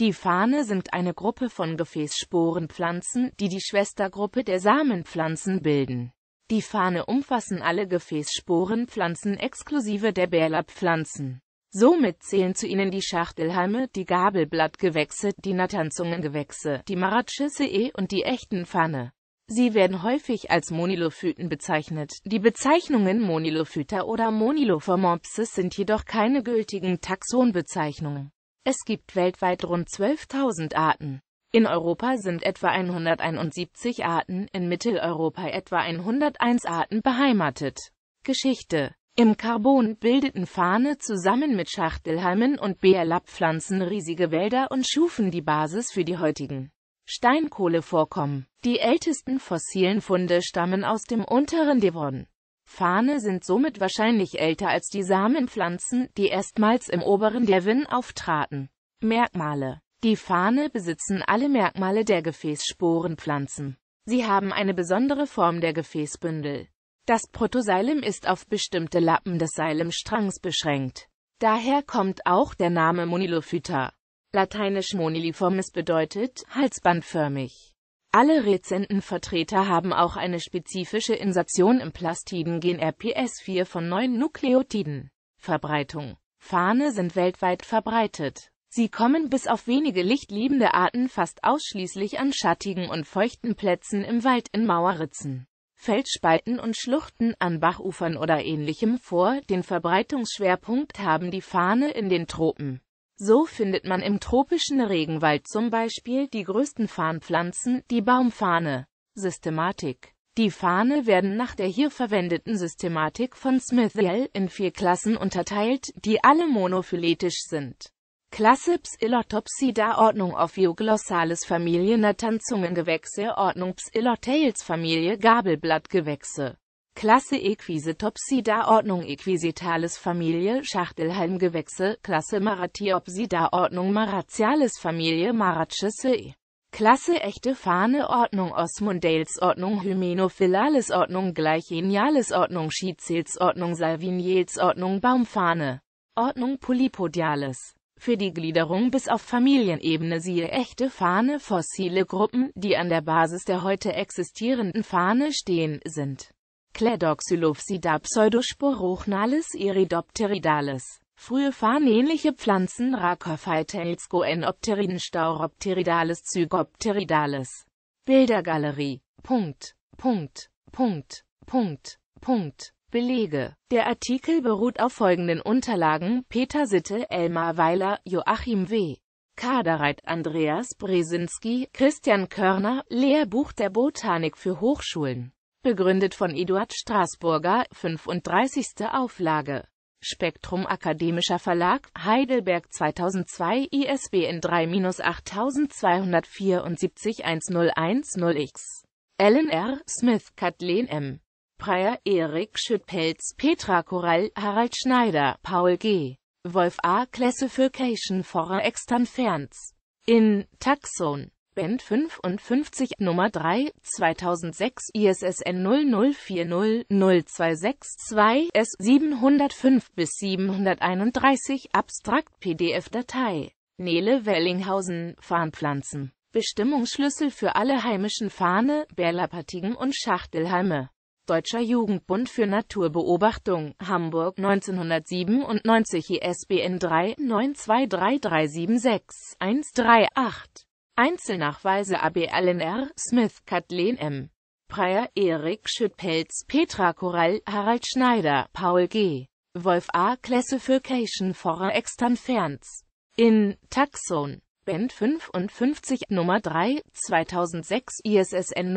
Die Fahne sind eine Gruppe von Gefäßsporenpflanzen, die die Schwestergruppe der Samenpflanzen bilden. Die Fahne umfassen alle Gefäßsporenpflanzen exklusive der Bärlapppflanzen. Somit zählen zu ihnen die Schachtelhalme, die Gabelblattgewächse, die Natanzungengewächse, die Maratschissee und die echten Pfanne. Sie werden häufig als Monilophyten bezeichnet. Die Bezeichnungen Monilophyta oder Monilophomopsis sind jedoch keine gültigen Taxonbezeichnungen. Es gibt weltweit rund 12.000 Arten. In Europa sind etwa 171 Arten, in Mitteleuropa etwa 101 Arten beheimatet. Geschichte Im Karbon bildeten Fahne zusammen mit Schachtelhalmen und Bärlapppflanzen riesige Wälder und schufen die Basis für die heutigen Steinkohlevorkommen. Die ältesten fossilen Funde stammen aus dem unteren Devon. Fahne sind somit wahrscheinlich älter als die Samenpflanzen, die erstmals im oberen Devin auftraten. Merkmale Die Fahne besitzen alle Merkmale der Gefäßsporenpflanzen. Sie haben eine besondere Form der Gefäßbündel. Das Protoseilem ist auf bestimmte Lappen des Seilemstrangs beschränkt. Daher kommt auch der Name Monilophyta. Lateinisch moniliformis bedeutet halsbandförmig. Alle rezenten Vertreter haben auch eine spezifische Insertion im Plastiden-Gen RPS4 von neuen Nukleotiden. Verbreitung Fahne sind weltweit verbreitet. Sie kommen bis auf wenige lichtliebende Arten fast ausschließlich an schattigen und feuchten Plätzen im Wald in Mauerritzen, Feldspalten und Schluchten an Bachufern oder ähnlichem vor. Den Verbreitungsschwerpunkt haben die Fahne in den Tropen. So findet man im tropischen Regenwald zum Beispiel die größten Farnpflanzen, die Baumfahne. Systematik Die Fahne werden nach der hier verwendeten Systematik von Smithell in vier Klassen unterteilt, die alle monophyletisch sind. Klasse Psilotopsida Ordnung auf Ophioglossales Familie Natanzungengewächse Ordnung Psilotales Familie Gabelblattgewächse Klasse Equise Topsida Ordnung Equisitalis Familie Schachtelhalmgewächse Klasse Maratiopsida Ordnung Maratialis Familie Maratiaceae Klasse Echte Fahne Ordnung Osmondales Ordnung Hymenophylalis Ordnung Gleichenialis Ordnung Schizils Ordnung Salviniels Ordnung Baumfahne Ordnung Polypodialis für die Gliederung bis auf Familienebene siehe echte Fahne. Fossile Gruppen, die an der Basis der heute existierenden Fahne stehen, sind Cladoxylopsida pseudosporochnales iridopteridales. Frühe farnähnliche Pflanzen Rhacophytes goenopteriden Stauropteridales Zygopteridales. Bildergalerie. Punkt. Punkt. Punkt. Punkt. Punkt. Belege. Der Artikel beruht auf folgenden Unterlagen Peter Sitte, Elmar Weiler, Joachim W. Kaderreit, Andreas Bresinski, Christian Körner, Lehrbuch der Botanik für Hochschulen begründet von Eduard Straßburger, 35. Auflage. Spektrum Akademischer Verlag, Heidelberg 2002, ISBN 3 8274 101 x Ellen R. Smith, Kathleen M. Preyer, Erik Schüttpelz, Petra Korall, Harald Schneider, Paul G. Wolf A. Classification for Extern Ferns. In Taxon. Band 55 Nummer 3 2006 ISSN 0040-0262 S 705 bis 731 Abstrakt PDF-Datei Nele Wellinghausen Farnpflanzen Bestimmungsschlüssel für alle heimischen Fahne, Berlapatigen und Schachtelhalme Deutscher Jugendbund für Naturbeobachtung, Hamburg 1997 ISBN 3 923376138 Einzelnachweise AB Allen R., Smith, Kathleen M. Preyer, Erik Schüttpelz, Petra Korall, Harald Schneider, Paul G. Wolf A. Classification for Extern Ferns. In Taxon. Band 55, Nummer 3, 2006, ISSN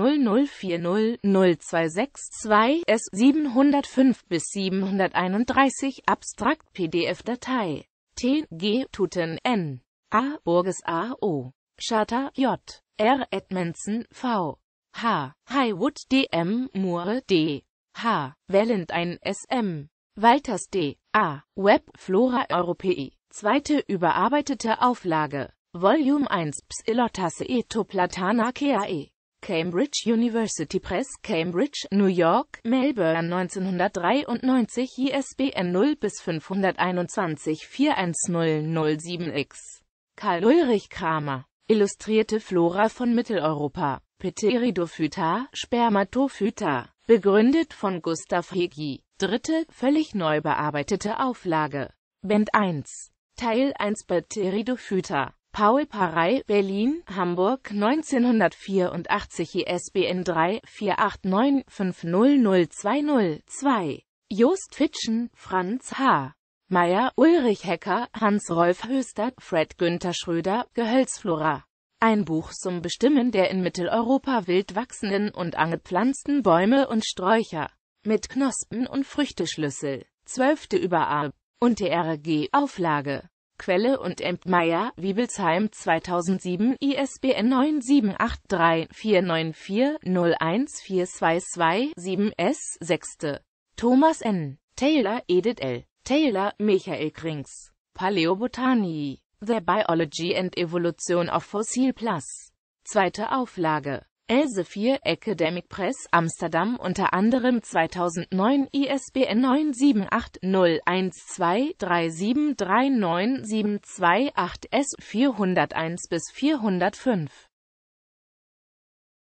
00400262 S 705 bis 731, Abstrakt PDF-Datei. T. G. Tuten N. A. Burgess A. O. Charter J. R. Edmondson, V. H. Highwood, D. M. Moore, D. H. Valentine, S. M. Walters, D. A. Web Flora Europae. Zweite überarbeitete Auflage. Volume 1 Psilotaceae etoplatana keae. Cambridge University Press, Cambridge, New York, Melbourne 1993, ISBN 0-521-41007-X. Karl Ulrich Kramer Illustrierte Flora von Mitteleuropa. Pteridophyta, Spermatophyta. Begründet von Gustav Hegi. Dritte, völlig neu bearbeitete Auflage. Band 1. Teil 1 Pteridophyta. Paul Parei, Berlin, Hamburg 1984 ISBN 3-489-50020-2. Joost Fitschen, Franz H. Meyer, Ulrich Hecker, Hans-Rolf Höster, Fred Günther Schröder, Gehölzflora. Ein Buch zum Bestimmen der in Mitteleuropa wild wachsenden und angepflanzten Bäume und Sträucher. Mit Knospen- und Früchteschlüssel. Zwölfte Überarb. Und DRG Auflage. Quelle und Emp Wiebelsheim 2007, ISBN 9783494-01422-7S, 6. Thomas N. Taylor, Edith L. Taylor, Michael Krings. Paleobotany. The Biology and Evolution of Fossil Plus. Zweite Auflage. Elsevier Academic Press Amsterdam unter anderem 2009 ISBN 9780123739728S 401 bis 405.